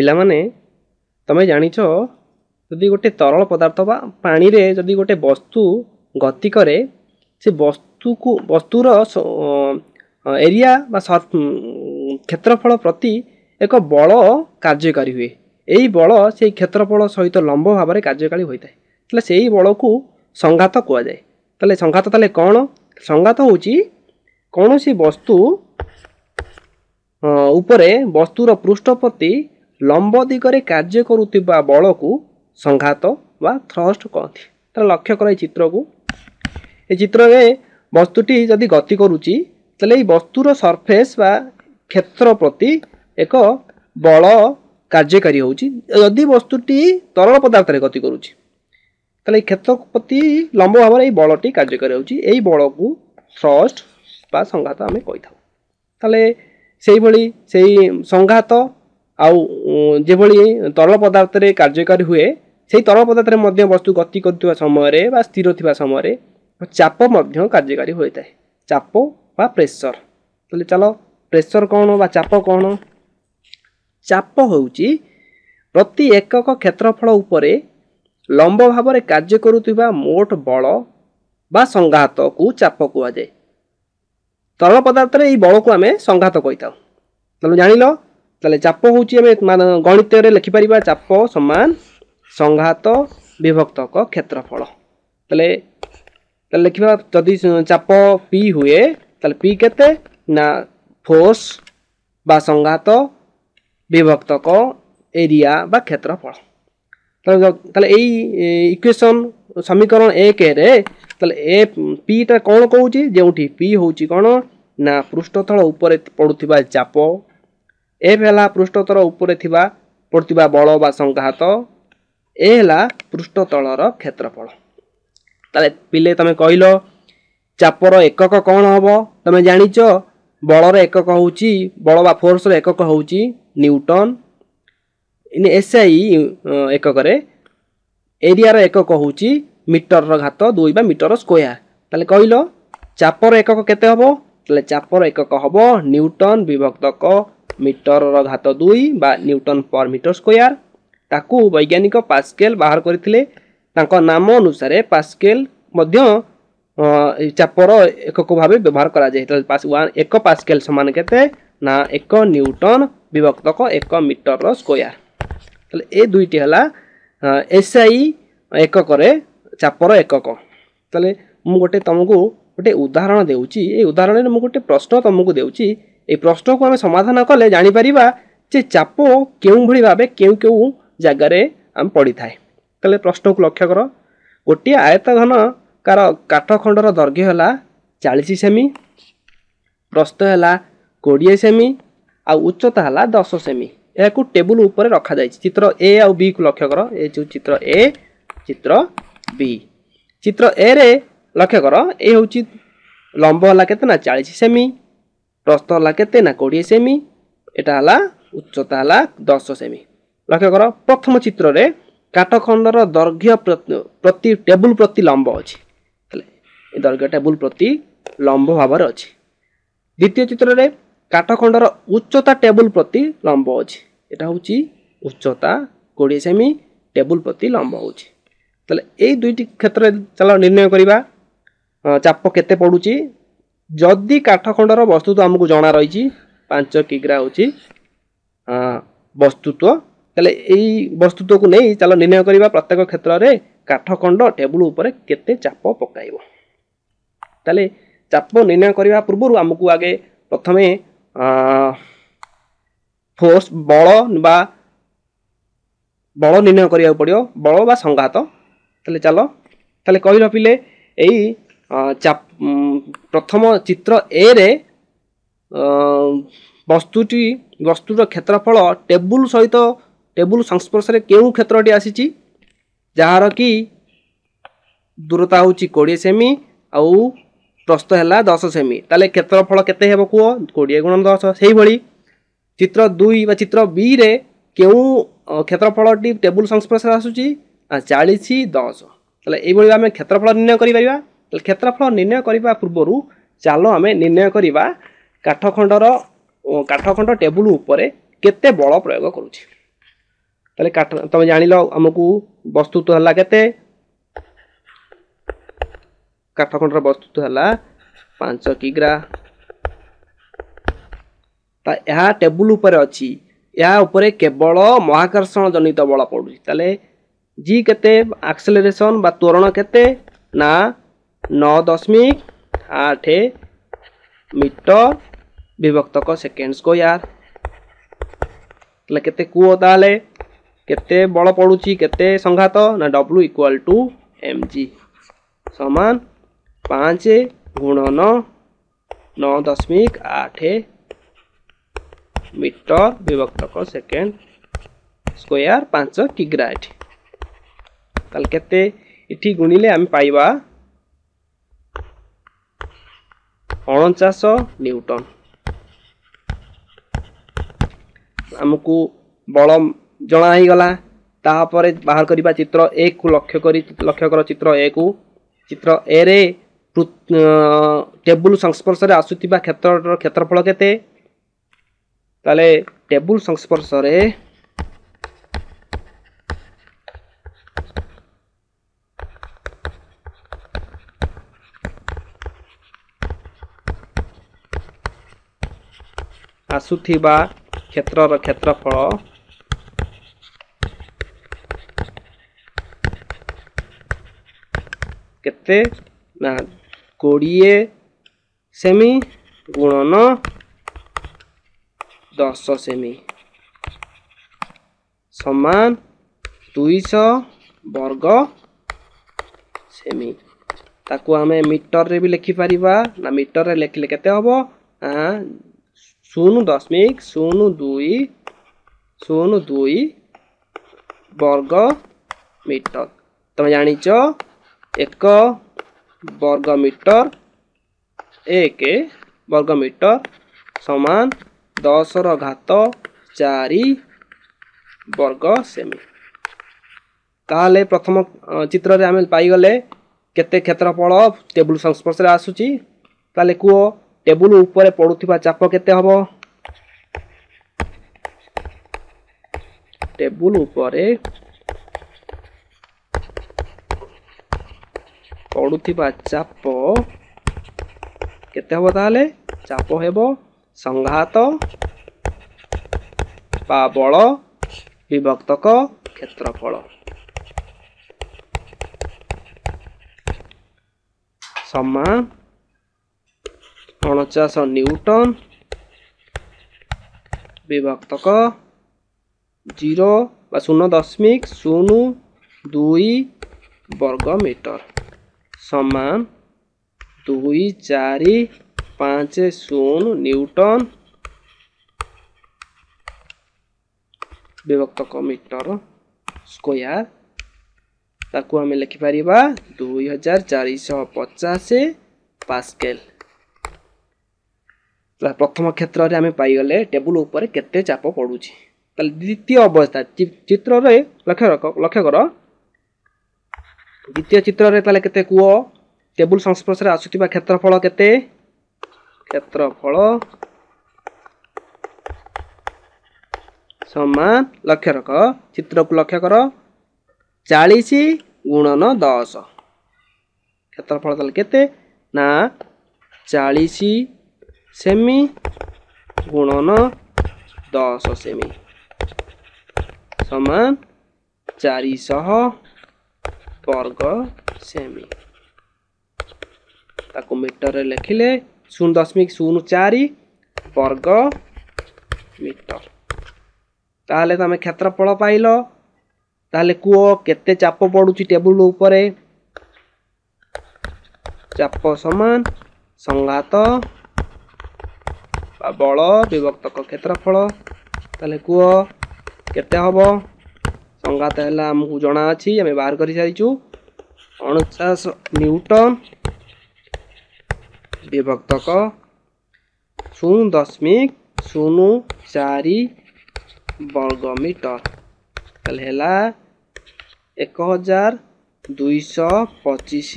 ପିଲାମାନେ ତମେ ଜାଣିଛ ଯଦି ଗୋଟେ ତରଳ ପଦାର୍ଥ ବା ପାଣିରେ ଯଦି ଗୋଟେ ବସ୍ତୁ ଗତି କରେ ସେ ବସ୍ତୁକୁ ବସ୍ତୁର ଏରିଆ ବା କ୍ଷେତ୍ରଫଳ ପ୍ରତି ଏକ ବଳ କାର୍ଯ୍ୟକାରୀ ହୁଏ ଏହି ବଳ ସେହି କ୍ଷେତ୍ରଫଳ ସହିତ ଲମ୍ବ ଭାବରେ କାର୍ଯ୍ୟକାରୀ ହୋଇଥାଏ ତାହେଲେ ସେହି ବଳକୁ ସଂଘାତ କୁହାଯାଏ ତାହେଲେ ସଂଘାତ ତାହେଲେ କ'ଣ ସଂଘାତ ହେଉଛି କୌଣସି ବସ୍ତୁ ଉପରେ ବସ୍ତୁର ପୃଷ୍ଠ ପ୍ରତି ଲମ୍ବ ଦିଗରେ କାର୍ଯ୍ୟ କରୁଥିବା ବଳକୁ ସଂଘାତ ବା ଥ୍ରଷ୍ଟ କହନ୍ତି ତାହେଲେ ଲକ୍ଷ୍ୟ କର ଏଇ ଚିତ୍ରକୁ ଏ ଚିତ୍ରରେ ବସ୍ତୁଟି ଯଦି ଗତି କରୁଛି ତାହେଲେ ଏଇ ବସ୍ତୁର ସର୍ଫେସ୍ ବା କ୍ଷେତ୍ର ପ୍ରତି ଏକ ବଳ କାର୍ଯ୍ୟକାରୀ ହେଉଛି ଯଦି ବସ୍ତୁଟି ତରଳ ପଦାର୍ଥରେ ଗତି କରୁଛି ତାହେଲେ ଏଇ କ୍ଷେତ୍ର ପ୍ରତି ଲମ୍ବ ଭାବରେ ଏଇ ବଳଟି କାର୍ଯ୍ୟକାରୀ ହେଉଛି ଏଇ ବଳକୁ ଥ୍ରଷ୍ଟ ବା ସଂଘାତ ଆମେ କହିଥାଉ ତାହେଲେ ସେଇଭଳି ସେଇ ସଂଘାତ ଆଉ ଯେଭଳି ତରଳ ପଦାର୍ଥରେ କାର୍ଯ୍ୟକାରୀ ହୁଏ ସେହି ତରଳ ପଦାର୍ଥରେ ମଧ୍ୟ ବସ୍ତୁ ଗତି କରୁଥିବା ସମୟରେ ବା ସ୍ଥିର ଥିବା ସମୟରେ ଚାପ ମଧ୍ୟ କାର୍ଯ୍ୟକାରୀ ହୋଇଥାଏ ଚାପ ବା ପ୍ରେସର ତାହେଲେ ଚାଲ ପ୍ରେସର କ'ଣ ବା ଚାପ କ'ଣ ଚାପ ହେଉଛି ପ୍ରତି ଏକକ କ୍ଷେତ୍ରଫଳ ଉପରେ ଲମ୍ବ ଭାବରେ କାର୍ଯ୍ୟ କରୁଥିବା ମୋଟ ବଳ ବା ସଂଘାତକୁ ଚାପ କୁହାଯାଏ ତରଳ ପଦାର୍ଥରେ ଏହି ବଳକୁ ଆମେ ସଂଘାତ କହିଥାଉ ତାହେଲେ ଜାଣିଲ ତାହେଲେ ଚାପ ହେଉଛି ଆମେ ଗଣିତରେ ଲେଖିପାରିବା ଚାପ ସମାନ ସଂଘାତ ବିଭକ୍ତକ କ୍ଷେତ୍ରଫଳ ତାହେଲେ ତାହେଲେ ଲେଖିବା ଯଦି ଚାପ ପି ହୁଏ ତାହେଲେ ପି କେତେ ନା ଫୋର୍ସ বা সংঘাত বিভক্তক এরিয়া বা ক্ষেত্রফল তাহলে এই ইকুয়েশন সমীকরণ একরে তাহলে এ পিটা କ'ଣ କହୁଛି ଯେଉଁଠି ପି ହେଉଛି କ'ଣ ନା ପୃଷ୍ଠତଳ ଉପରେ ପଡ଼ୁଥିବା ଚାପ ଏଫ୍ ହେଲା ପୃଷ୍ଠତଳ ଉପରେ ଥିବା ପଡ଼ୁଥିବା ବଳ ବା ସଂଘାତ ଏ ହେଲା ପୃଷ୍ଠତଳର କ୍ଷେତ୍ରଫଳ ତାହେଲେ ପିଲେ ତୁମେ କହିଲ ଚାପର ଏକକ କ'ଣ ହେବ ତୁମେ ଜାଣିଛ ବଳର ଏକକ ହେଉଛି ବଳ ବା ଫୋର୍ସର ଏକକ ହେଉଛି ନ୍ୟୁଟନ୍ ଏସ୍ଆଇ ଏକକରେ ଏରିଆର ଏକକ ହେଉଛି ମିଟରର ଘାତ ଦୁଇ ବା ମିଟର ସ୍କୋୟାର ତାହେଲେ କହିଲ ଚାପର ଏକକ କେତେ ହେବ ତାହେଲେ ଚାପର ଏକକ ହେବ ନ୍ୟୁଟନ୍ ବିଭକ୍ତକ ମିଟରର ଘାତ ଦୁଇ ବା ନ୍ୟୁଟନ୍ ପର୍ ମିଟର ସ୍କୋୟାର ତାକୁ ବୈଜ୍ଞାନିକ ପାସ୍କେଲ୍ ବାହାର କରିଥିଲେ ତାଙ୍କ ନାମ ଅନୁସାରେ ପାସ୍କେଲ୍ ମଧ୍ୟ ଚାପର ଏକକ ଭାବେ ବ୍ୟବହାର କରାଯାଏ ତ ଏକ ପାସ୍କେଲ ସମାନ କେତେ ନା ଏକ ନ୍ୟୁଟନ୍ ବିଭକ୍ତକ ଏକ ମିଟରର ସ୍କୋୟାର ତାହେଲେ ଏ ଦୁଇଟି ହେଲା ଏସ୍ ଆଇ ଏକକରେ ଚାପର ଏକକ ତାହେଲେ ମୁଁ ଗୋଟେ ତୁମକୁ ଗୋଟେ ଉଦାହରଣ ଦେଉଛି ଏ ଉଦାହରଣରେ ମୁଁ ଗୋଟେ ପ୍ରଶ୍ନ ତୁମକୁ ଦେଉଛି ଏହି ପ୍ରଶ୍ନକୁ ଆମେ ସମାଧାନ କଲେ ଜାଣିପାରିବା ଯେ ଚାପ କେଉଁଭଳି ଭାବେ କେଉଁ କେଉଁ ଜାଗାରେ ଆମେ ପଡ଼ିଥାଏ ତାହେଲେ ପ୍ରଶ୍ନକୁ ଲକ୍ଷ୍ୟ କର ଗୋଟିଏ ଆୟତଘନ କାର କାଠ ଖଣ୍ଡର ଦୈର୍ଘ୍ୟ ହେଲା ଚାଳିଶ ସେମି ପ୍ରସ୍ତ ହେଲା କୋଡ଼ିଏ ସେମି ଆଉ ଉଚ୍ଚତା ହେଲା ଦଶ ସେମି ଏହାକୁ ଟେବୁଲ ଉପରେ ରଖାଯାଇଛି ଚିତ୍ର ଏ ଆଉ ବିକୁ ଲକ୍ଷ୍ୟ କର ଏ ଯେଉଁ ଚିତ୍ର ଏ ଚିତ୍ର ବି ଚିତ୍ର ଏରେ ଲକ୍ଷ୍ୟ କର ଏ ହେଉଛି ଲମ୍ବ ହେଲା କେତେ ନା ଚାଳିଶ ସେମି প্রস্থ হল তেনা কোড়িয়ে সেমি এটা হলা উচ্চতা হল দশ সেমি লক্ষ্য কর প্রথম চিত্ররে কাঠ কাঠখণ্ডর দৈর্ঘ্য প্রতি টেবুল প্রতি লম্ব অছি দৈর্ঘ্য টেবুল প্রতি লম্ব ভাবে অছি দ্বিতীয় চিত্ররে কাঠ কাঠখণ্ডর উচ্চতা টেবুল প্রতি লম্ব অছি এটা হচ্ছে উচ্চতা কোড়িয়ে সেমি টেবুল প্রতি লম্ব হচ্ছে তাহলে এই দুইটি ক্ষেত্রে চাল নির্ণয় করা চাপ কেতে পড়ুছি ଯଦି କାଠଖଣ୍ଡର ବସ୍ତୁତ୍ୱ ଆମକୁ ଜଣା ରହିଛି ପାଞ୍ଚ କିଗ୍ରା ହେଉଛି ବସ୍ତୁତ୍ୱ ତାହେଲେ ଏଇ ବସ୍ତୁତ୍ୱକୁ ନେଇ ଚାଲ ନିର୍ଣ୍ଣୟ କରିବା ପ୍ରତ୍ୟେକ କ୍ଷେତ୍ରରେ କାଠଖଣ୍ଡ ଟେବୁଲ ଉପରେ କେତେ ଚାପ ପକାଇବ ତାହେଲେ ଚାପ ନିର୍ଣ୍ଣୟ କରିବା ପୂର୍ବରୁ ଆମକୁ ଆଗେ ପ୍ରଥମେ ଫୋର୍ସ ବଳ ବା ବଳ ନିର୍ଣ୍ଣୟ କରିବାକୁ ପଡ଼ିବ ବଳ ବା ସଂଘାତ ତାହେଲେ ଚାଲ ତାହେଲେ କହି ରଖିଲେ ଏଇ ପ୍ରଥମ ଚିତ୍ର ଏରେ ବସ୍ତୁଟି ବସ୍ତୁର କ୍ଷେତ୍ରଫଳ ଟେବୁଲ ସହିତ ଟେବୁଲ ସଂସ୍ପର୍ଶରେ କେଉଁ କ୍ଷେତ୍ରଟି ଆସିଛି ଯାହାର କି ଦୂରତା ହେଉଛି କୋଡ଼ିଏ ସେମି ଆଉ ପ୍ରସ୍ତ ହେଲା ଦଶ ସେମି ତାହେଲେ କ୍ଷେତ୍ରଫଳ କେତେ ହେବ କୁହ କୋଡ଼ିଏ ଗୁଣ ଦଶ ସେହିଭଳି ଚିତ୍ର ଦୁଇ ବା ଚିତ୍ର ବିରେ କେଉଁ କ୍ଷେତ୍ରଫଳଟି ଟେବୁଲ ସଂସ୍ପର୍ଶରେ ଆସୁଛି ଚାଳିଶ ଦଶ ତାହେଲେ ଏହିଭଳି ଆମେ କ୍ଷେତ୍ରଫଳ ନିର୍ଣ୍ଣୟ କରିପାରିବା କ୍ଷେତ୍ରଫଳ ନିର୍ଣ୍ଣୟ କରିବା ପୂର୍ବରୁ ଚାଲ ଆମେ ନିର୍ଣ୍ଣୟ କରିବା କାଠଖଣ୍ଡର କାଠଖଣ୍ଡ ଟେବୁଲ ଉପରେ କେତେ ବଳ ପ୍ରୟୋଗ କରୁଛି ତାହେଲେ କାଠ ତୁମେ ଜାଣିଲ ଆମକୁ ବସ୍ତୁତ୍ୱ ହେଲା କେତେ କାଠଖଣ୍ଡର ବସ୍ତୁତ୍ୱ ହେଲା ପାଞ୍ଚ କିଗ୍ରା ତା ଏହା ଟେବୁଲ ଉପରେ ଅଛି ଏହା ଉପରେ କେବଳ ମହାକର୍ଷଣ ଜନିତ ବଳ ପଡ଼ୁଛି ତାହେଲେ ଜି କେତେ ଆକ୍ସେଲେରେସନ୍ ବା ତ୍ୱରଣ କେତେ ନା नौ दशमिक आठ मीटर विभक्तक सेकेंड स्कोयर के कूह ताले बल पड़ू के संघात ना W equal to M G सामान पाँच गुणन नौ दशमिक आठ मीटर विभक्त सेकेंड स्क्वयर पाँच किग्रा ये के गुणिले आम पाइबा ଅଣଚାଶ ନ୍ୟୁଟନ ଆମକୁ ବଳ ଜଣା ହେଇଗଲା ତାପରେ ବାହାର କରିବା ଚିତ୍ର ଏକୁ ଲକ୍ଷ୍ୟ କରି ଲକ୍ଷ୍ୟ କର ଚିତ୍ର ଏକୁ ଚିତ୍ର ଏରେ ଟେବୁଲ ସଂସ୍ପର୍ଶରେ ଆସୁଥିବା କ୍ଷେତ୍ରର କ୍ଷେତ୍ରଫଳ କେତେ ତାହେଲେ ଟେବୁଲ ସଂସ୍ପର୍ଶରେ ଆସୁଥିବା କ୍ଷେତ୍ରର କ୍ଷେତ୍ରଫଳ କେତେ ନା କୋଡ଼ିଏ ସେମି ଗୁଣନ ଦଶ ସେମି ସମାନ ଦୁଇଶହ ବର୍ଗ ସେମି ତାକୁ ଆମେ ମିଟରରେ ବି ଲେଖିପାରିବା ନା ମିଟରରେ ଲେଖିଲେ କେତେ ହେବ ନା शून्य दशमिक सोनू दुई सोनू दुई वर्ग मीटर तुम जान एक वर्ग मीटर एक वर्ग मीटर सामान दस घात चारि वर्ग सेमी ତାହେଲେ ପ୍ରଥମ ଚିତ୍ରରେ ଆମେ ପାଇଗଲେ କେତେ କ୍ଷେତ୍ରଫଳ ଟେବୁଲ୍ ସଂସ୍ପର୍ଶରେ ଆସୁଛି ତାହେଲେ କୁହ ଟେବୁଲ ଉପରେ ପଡ଼ୁଥିବା ଚାପ କେତେ ହେବ ଟେବୁଲ ଉପରେ ପଡ଼ୁଥିବା ଚାପ କେତେ ହେବ ତାହେଲେ ଚାପ ହେବ ସଂଘାତ বা বଳ বিভক্তক ক্ষেত্রফল সমান ଅଣଚାଶ ନ୍ୟୁଟନ୍ ବିଭକ୍ତକ ଜିରୋ ବା ଶୂନ ଦଶମିକ ଶୂନ ଦୁଇ ବର୍ଗ ମିଟର ସମାନ ଦୁଇ ଚାରି ପାଞ୍ଚ ଶୂନ ନ୍ୟୁଟନ୍ ବିଭକ୍ତକ ମିଟର ସ୍କୋୟାର ତାକୁ ଆମେ ଲେଖିପାରିବା ଦୁଇ ହଜାର ଚାରିଶହ ପଚାଶ ପାସ୍କେଲ ପ୍ରଥମ କ୍ଷେତ୍ରରେ ଆମେ ପାଇଗଲେ ଟେବୁଲ ଉପରେ କେତେ ଚାପ ପଡ଼ୁଛି ତାହେଲେ ଦ୍ୱିତୀୟ ଅବସ୍ଥା ଚିତ୍ରରେ ଲକ୍ଷ୍ୟ ରଖ ଲକ୍ଷ୍ୟ କର ଦ୍ୱିତୀୟ ଚିତ୍ରରେ ତାହେଲେ କେତେ କୁହ ଟେବୁଲ ସଂସ୍ପର୍ଶରେ ଆସୁଥିବା କ୍ଷେତ୍ରଫଳ କେତେ କ୍ଷେତ୍ରଫଳ ସମାନ ଲକ୍ଷ୍ୟ ରଖ ଚିତ୍ରକୁ ଲକ୍ଷ୍ୟ କର ଚାଳିଶ ଗୁଣନ ଦଶ କ୍ଷେତ୍ରଫଳ ତାହେଲେ କେତେ ନା ଚାଳିଶ ସେମି ଗୁଣନ ଦଶ ସେମି ସମାନ ଚାରିଶହ ବର୍ଗ ସେମି ତାକୁ ମିଟରରେ ଲେଖିଲେ ଶୂନ ଦଶମିକ ଶୂନ ଚାରି ବର୍ଗ ମିଟର ତାହେଲେ ତୁମେ କ୍ଷେତ୍ରଫଳ ପାଇଲ ତାହେଲେ କୁହ କେତେ ଚାପ ପଡ଼ୁଛି ଟେବୁଲ ଉପରେ ଚାପ ସମାନ ସଂଘାତ ଆଉ ବଳ ବିଭକ୍ତକ କ୍ଷେତ୍ରଫଳ ତାହେଲେ କୁହ କେତେ ହେବ ସଂଘାତ ହେଲା ଆମକୁ ଜଣାଅଛି ଆମେ ବାହାର କରିସାରିଛୁ ଅଣଚାଶ ନ୍ୟୁଟନ୍ ବିଭକ୍ତକ ଶୂନ ଦଶମିକ ଶୂନ ଚାରି ବର୍ଗ ମିଟର ତାହେଲେ ହେଲା ଏକ ହଜାର ଦୁଇଶହ ପଚିଶ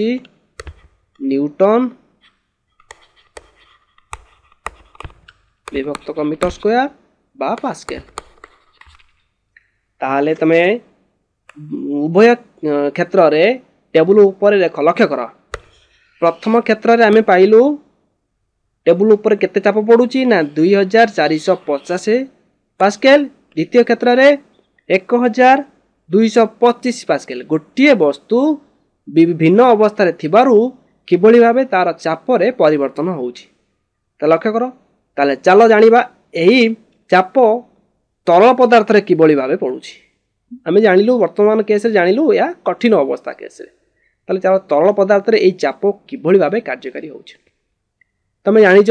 ନ୍ୟୁଟନ୍ વિભક્ત મિત્રો સ્ક્વેર বা પાસ્કેલ ତାହେଲେ ତମେ ଉଭୟ କ୍ଷେତ୍ରରେ ଟେବୁଲ ଉପରେ ଦେଖ ଲକ୍ଷ୍ୟ କର ପ୍ରଥମ କ୍ଷେତ୍ରରେ ଆମେ ପାଇଲୁ ଟେବୁଲ ଉପରେ କେତେ ଚାପ ପଡ଼ୁଛି ନା ଦୁଇ ହଜାର ଚାରିଶହ ପଚାଶ ପାସ୍କେଲ ଦ୍ୱିତୀୟ କ୍ଷେତ୍ରରେ ଏକ ହଜାର ଦୁଇଶହ ପଚିଶ ପାସ୍କେଲ ଗୋଟିଏ ବସ୍ତୁ ଭିନ୍ନ ଅବସ୍ଥାରେ ଥିବାରୁ କିଭଳି ଭାବେ ତା'ର ଚାପରେ ପରିବର୍ତ୍ତନ ହେଉଛି ତ ଲକ୍ଷ୍ୟ କର ତାହେଲେ ଚାଲ ଜାଣିବା ଏହି ଚାପ ତରଳ ପଦାର୍ଥରେ କିଭଳି ଭାବେ ପଡ଼ୁଛି ଆମେ ଜାଣିଲୁ ବର୍ତ୍ତମାନ କେସ୍ରେ ଜାଣିଲୁ ଏହା କଠିନ ଅବସ୍ଥା କେସ୍ରେ ତାହେଲେ ଚାଲ ତରଳ ପଦାର୍ଥରେ ଏହି ଚାପ କିଭଳି ଭାବେ କାର୍ଯ୍ୟକାରୀ ହେଉଛି ତମେ ଜାଣିଛ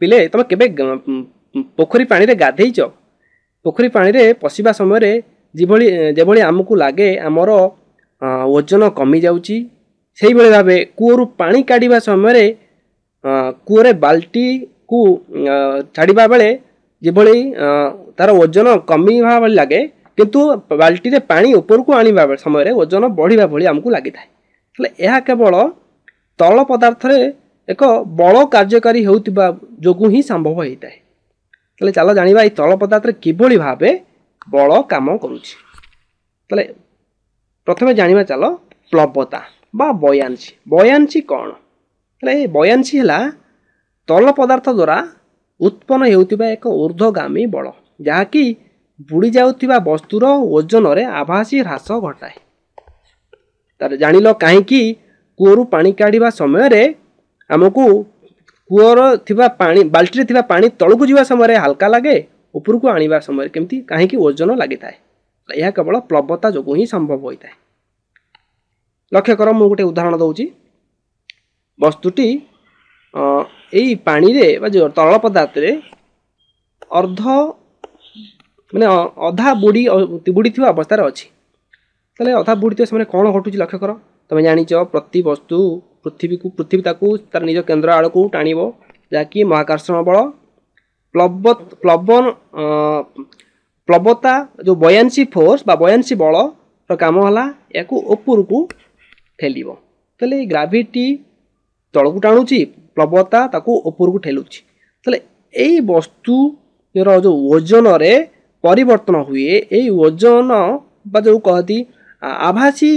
ପିଲେ ତମେ କେବେ ପୋଖରୀ ପାଣିରେ ଗାଧେଇଛ ପୋଖରୀ ପାଣିରେ ପଶିବା ସମୟରେ ଯେଭଳି ଯେଭଳି ଆମକୁ ଲାଗେ ଆମର ଓଜନ କମିଯାଉଛି ସେଇଭଳି ଭାବେ କୂଅରୁ ପାଣି କାଢ଼ିବା ସମୟରେ କୂଅରେ ବାଲ୍ଟିକୁ ଛାଡ଼ିବା ବେଳେ ଯେଭଳି ତା'ର ଓଜନ କମିବା ଭଳି ଲାଗେ କିନ୍ତୁ ବାଲ୍ଟିରେ ପାଣି ଉପରକୁ ଆଣିବା ସମୟରେ ଓଜନ ବଢ଼ିବା ଭଳି ଆମକୁ ଲାଗିଥାଏ ହେଲେ ଏହା କେବଳ ତରଳ ପଦାର୍ଥରେ ଏକ ବଳ କାର୍ଯ୍ୟକାରୀ ହେଉଥିବା ଯୋଗୁଁ ହିଁ ସମ୍ଭବ ହୋଇଥାଏ ତାହେଲେ ଚାଲ ଜାଣିବା ଏହି ତରଳ ପଦାର୍ଥରେ କିଭଳି ଭାବେ ବଳ କାମ କରୁଛି ତାହେଲେ ପ୍ରଥମେ ଜାଣିବା ଚାଲ ପ୍ଲବତା ବା ବୟାଂଶୀ ବୟାଂଶୀ କ'ଣ ହେଲେ ବୟାନ୍ସି ହେଲା ତଳ ପଦାର୍ଥ ଦ୍ୱାରା ଉତ୍ପନ୍ନ ହେଉଥିବା ଏକ ଉର୍ଦ୍ଧ୍ୱଗାମୀ ବଳ ଯାହାକି ବୁଡ଼ିଯାଉଥିବା ବସ୍ତୁର ଓଜନରେ ଆଭାସୀ ହ୍ରାସ ଘଟାଏ ତାହେଲେ ଜାଣିଲ କାହିଁକି କୂଅରୁ ପାଣି କାଢ଼ିବା ସମୟରେ ଆମକୁ କୂଅର ଥିବା ପାଣି ବାଲ୍ଟିରେ ଥିବା ପାଣି ତଳକୁ ଯିବା ସମୟରେ ହାଲକା ଲାଗେ ଉପରକୁ ଆଣିବା ସମୟରେ କେମିତି କାହିଁକି ଓଜନ ଲାଗିଥାଏ ଏହା କେବଳ ପ୍ଲବତା ଯୋଗୁଁ ହିଁ ସମ୍ଭବ ହୋଇଥାଏ ଲକ୍ଷ୍ୟ କର ମୁଁ ଗୋଟେ ଉଦାହରଣ ଦେଉଛି ବସ୍ତୁଟି ଏଇ ପାଣିରେ ବା ଯେଉଁ ତରଳ ପଦାର୍ଥରେ ଅର୍ଦ୍ଧ ମାନେ ଅଧା ବୁଡ଼ି ବୁଡ଼ିଥିବା ଅବସ୍ଥାରେ ଅଛି ତାହେଲେ ଅଧା ବୁଡ଼ିଥିବା ସେମାନେ କ'ଣ ଘଟୁଛି ଲକ୍ଷ୍ୟ କର ତୁମେ ଜାଣିଛ ପ୍ରତି ବସ୍ତୁ ପୃଥିବୀକୁ ପୃଥିବୀ ତାକୁ ତା'ର ନିଜ କେନ୍ଦ୍ର ଆଡ଼କୁ ଟାଣିବ ଯାହାକି ମହାକର୍ଷଣ ବଳ ପ୍ଲବ ପ୍ଲବନ ପ୍ଲବତା ଯେଉଁ ବୟାଂଶୀ ଫୋର୍ସ ବା ବୟାଂଶୀ ବଳର କାମ ହେଲା ଏହାକୁ ଉପରକୁ ଠେଲିବ ତାହେଲେ ଗ୍ରାଭିଟି ତଳକୁ ଟାଣୁଛି ପ୍ଳବତା ତାକୁ ଉପରକୁ ଠେଲୁଛି ତାହେଲେ ଏଇ ବସ୍ତୁର ଯେଉଁ ଓଜନରେ ପରିବର୍ତ୍ତନ ହୁଏ ଏଇ ଓଜନ ବା ଯେଉଁ କହନ୍ତି ଆଭାସୀ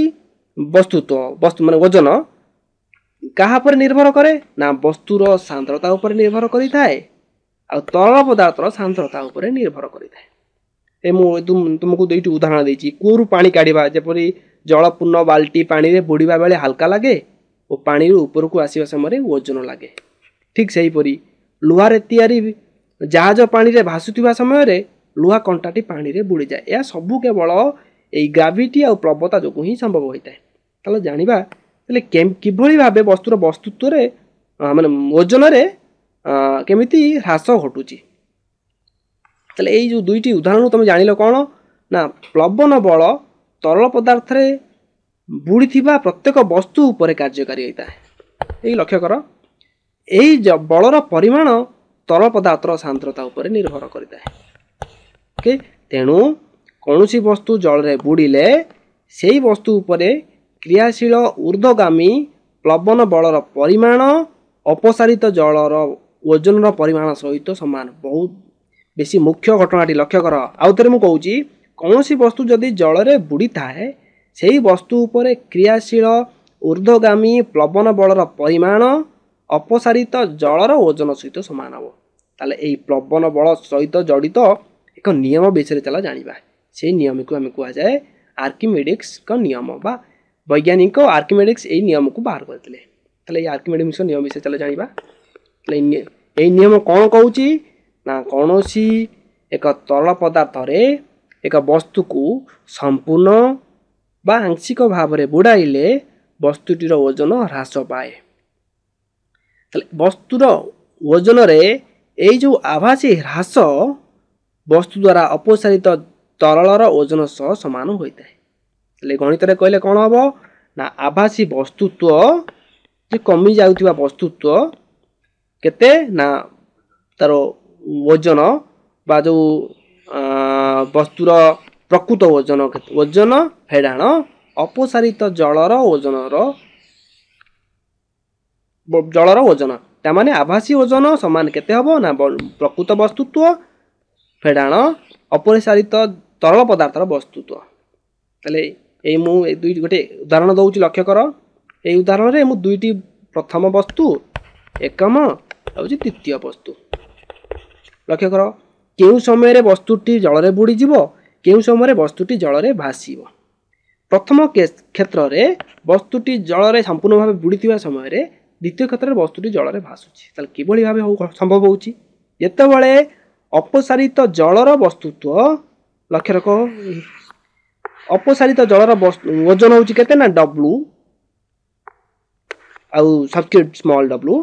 ବସ୍ତୁତ୍ୱ ବସ୍ତୁ ମାନେ ଓଜନ କାହା ଉପରେ ନିର୍ଭର କରେ ନା ବସ୍ତୁର ସାନ୍ଦ୍ରତା ଉପରେ ନିର୍ଭର କରିଥାଏ ଆଉ ତରଳ ପଦାର୍ଥର ସାନ୍ଦ୍ରତା ଉପରେ ନିର୍ଭର କରିଥାଏ ଏ ମୁଁ ତୁମକୁ ଦୁଇଟି ଉଦାହରଣ ଦେଇଛି କୂଅରୁ ପାଣି କାଢ଼ିବା ଯେପରି ଜଳପୂର୍ଣ୍ଣ ବାଲ୍ଟି ପାଣିରେ ବୁଡ଼ିବା ବେଳେ ହାଲକା ଲାଗେ ଓ ପାଣିରୁ ଉପରକୁ ଆସିବା ସମୟରେ ଓଜନ ଲାଗେ ଠିକ୍ ସେହିପରି ଲୁହାରେ ତିଆରି ଜାହାଜ ପାଣିରେ ଭାସୁଥିବା ସମୟରେ ଲୁହା କଣ୍ଟାଟି ପାଣିରେ ବୁଡ଼ିଯାଏ ଏହା ସବୁ କେବଳ ଏଇ ଗ୍ରାଭିଟି ଆଉ ପ୍ରବତା ଯୋଗୁଁ ହିଁ ସମ୍ଭବ ହୋଇଥାଏ ତାହେଲେ ଜାଣିବା ହେଲେ କିଭଳି ଭାବେ ବସ୍ତୁର ବସ୍ତୁତ୍ୱରେ ମାନେ ଓଜନରେ କେମିତି ହ୍ରାସ ଘଟୁଛି ତାହେଲେ ଏଇ ଯେଉଁ ଦୁଇଟି ଉଦାହରଣରୁ ତୁମେ ଜାଣିଲ କ'ଣ ନା ପ୍ଲବନ ବଳ ତରଳ ପଦାର୍ଥରେ ବୁଡ଼ିଥିବା ପ୍ରତ୍ୟେକ ବସ୍ତୁ ଉପରେ କାର୍ଯ୍ୟକାରୀ ହୋଇଥାଏ ଏହି ଲକ୍ଷ୍ୟ କର ଏହି ବଳର ପରିମାଣ ତରଳ ପଦାର୍ଥର ସାନ୍ଦ୍ରତା ଉପରେ ନିର୍ଭର କରିଥାଏ ଓକେ ତେଣୁ କୌଣସି ବସ୍ତୁ ଜଳରେ ବୁଡ଼ିଲେ ସେହି ବସ୍ତୁ ଉପରେ କ୍ରିୟାଶୀଳ ଉର୍ଦ୍ଧ୍ୱଗାମୀ ପ୍ଲବନ ବଳର ପରିମାଣ ଅପସାରିତ ଜଳର ଓଜନର ପରିମାଣ ସହିତ ସମାନ ବହୁତ ବେଶୀ ମୁଖ୍ୟ ଘଟଣାଟି ଲକ୍ଷ୍ୟ କର ଆଉ ଥରେ ମୁଁ କହୁଛି କୌଣସି ବସ୍ତୁ ଯଦି ଜଳରେ ବୁଡ଼ିଥାଏ ସେହି ବସ୍ତୁ ଉପରେ କ୍ରିୟାଶୀଳ ଉର୍ଦ୍ଧ୍ୱଗାମୀ ପ୍ଲବନ ବଳର ପରିମାଣ ଅପସାରିତ ଜଳର ଓଜନ ସହିତ ସମାନ ହେବ ତାହେଲେ ଏହି ପ୍ଲବନ ବଳ ସହିତ ଜଡ଼ିତ ଏକ ନିୟମ ବିଷୟରେ ଚାଲ ଜାଣିବା ସେହି ନିୟମକୁ ଆମେ କୁହାଯାଏ ଆର୍କିମେଡ଼ିକ୍ସଙ୍କ ନିୟମ ବା ବୈଜ୍ଞାନିକ ଆର୍କିମେଡ଼ିକ୍ସ ଏହି ନିୟମକୁ ବାହାର କରିଥିଲେ ତାହେଲେ ଏହି ଆର୍କିମେଡ଼ିକ୍ସଙ୍କ ନିୟମ ବିଷୟରେ ଚାଲ ଜାଣିବା ତାହେଲେ ଏହି ନିୟମ କ'ଣ କହୁଛି ନା କୌଣସି ଏକ ତରଳ ପଦାର୍ଥରେ ଏକ ବସ୍ତୁକୁ ସମ୍ପୂର୍ଣ୍ଣ ବା ଆଂଶିକ ଭାବରେ ବୁଡ଼ାଇଲେ ବସ୍ତୁଟିର ଓଜନ ହ୍ରାସ ପାଏ ତାହେଲେ ବସ୍ତୁର ଓଜନରେ ଏଇ ଯେଉଁ ଆଭାସୀ ହ୍ରାସ ବସ୍ତୁ ଦ୍ୱାରା ଅପସାରିତ ତରଳର ଓଜନ ସହ ସମାନ ହୋଇଥାଏ ତାହେଲେ ଗଣିତରେ କହିଲେ କ'ଣ ହେବ ନା ଆଭାସୀ ବସ୍ତୁତ୍ଵ ଯେ କମିଯାଉଥିବା ବସ୍ତୁତ୍ଵ କେତେ ନା ତା'ର ଓଜନ ବା ଯେଉଁ ବସ୍ତୁର ପ୍ରକୃତ ଓଜନ ଓଜନ ଫେଡ଼ାଣ ଅପସାରିତ ଜଳର ଓଜନର ଜଳର ଓଜନ ତା'ମାନେ ଆଭାସୀ ଓଜନ ସମାନ କେତେ ହେବ ନା ପ୍ରକୃତ ବସ୍ତୁତ୍ୱ ଫେଡ଼ାଣ ଅପରିସାରିତ ତରଳ ପଦାର୍ଥର ବସ୍ତୁତ୍ୱ ତାହେଲେ ଏଇ ମୁଁ ଏଇ ଦୁଇଟି ଗୋଟେ ଉଦାହରଣ ଦେଉଛି ଲକ୍ଷ୍ୟ କର ଏଇ ଉଦାହରଣରେ ମୁଁ ଦୁଇଟି ପ୍ରଥମ ବସ୍ତୁ ଏକମ ହେଉଛି ତୃତୀୟ ବସ୍ତୁ ଲକ୍ଷ୍ୟ କର କେଉଁ ସମୟରେ ବସ୍ତୁଟି ଜଳରେ ବୁଡ଼ିଯିବ କେଉଁ ସମୟରେ ବସ୍ତୁଟି ଜଳରେ ଭାସିବ ପ୍ରଥମ କ୍ଷେତ୍ରରେ ବସ୍ତୁଟି ଜଳରେ ସମ୍ପୂର୍ଣ୍ଣ ଭାବେ ବୁଡ଼ିଥିବା ସମୟରେ ଦ୍ୱିତୀୟ କ୍ଷେତ୍ରରେ ବସ୍ତୁଟି ଜଳରେ ଭାସୁଛି ତାହେଲେ କିଭଳି ଭାବେ ସମ୍ଭବ ହେଉଛି ଯେତେବେଳେ ଅପସାରିତ ଜଳର ବସ୍ତୁତ୍ୱ ଲକ୍ଷ୍ୟ ରଖ ଅପସାରିତ ଜଳର ଓଜନ ହେଉଛି କେତେ ନା ଡବ୍ଲୁ ଆଉ ସବସ୍କ୍ରିପ୍ଟ ସ୍ମଲ୍ ଡବ୍ଲୁ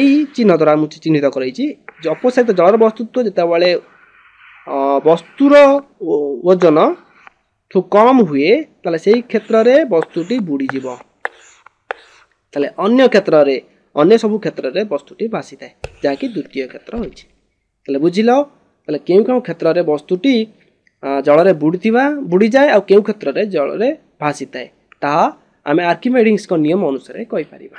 ଏଇ ଚିହ୍ନ ଦ୍ୱାରା ମୁଁ ଚିହ୍ନିତ କରାଇଛି ଅପସାରିତ ଜଳର ବସ୍ତୁତ୍ୱ ଯେତେବେଳେ বস্তুর ওজন ଠୁ କମ୍ ହୁଏ ତାହେଲେ ସେହି କ୍ଷେତ୍ରରେ ବସ୍ତୁଟି ବୁଡ଼ିଯିବ ତାହେଲେ ଅନ୍ୟ କ୍ଷେତ୍ରରେ ଅନ୍ୟ ସବୁ କ୍ଷେତ୍ରରେ ବସ୍ତୁଟି ଭାସିଥାଏ ଯାହାକି ଦ୍ୱିତୀୟ କ୍ଷେତ୍ର ହୋଇଛି ତାହେଲେ ବୁଝିଲ ତାହେଲେ କେଉଁ କେଉଁ କ୍ଷେତ୍ରରେ ବସ୍ତୁଟି ଜଳରେ ବୁଡ଼ିଥିବା ବୁଡ଼ିଯାଏ ଆଉ କେଉଁ କ୍ଷେତ୍ରରେ ଜଳରେ ଭାସିଥାଏ ତାହା ଆମେ ଆର୍କିମେଡ଼ିକ୍ସଙ୍କ ନିୟମ ଅନୁସାରେ କହିପାରିବା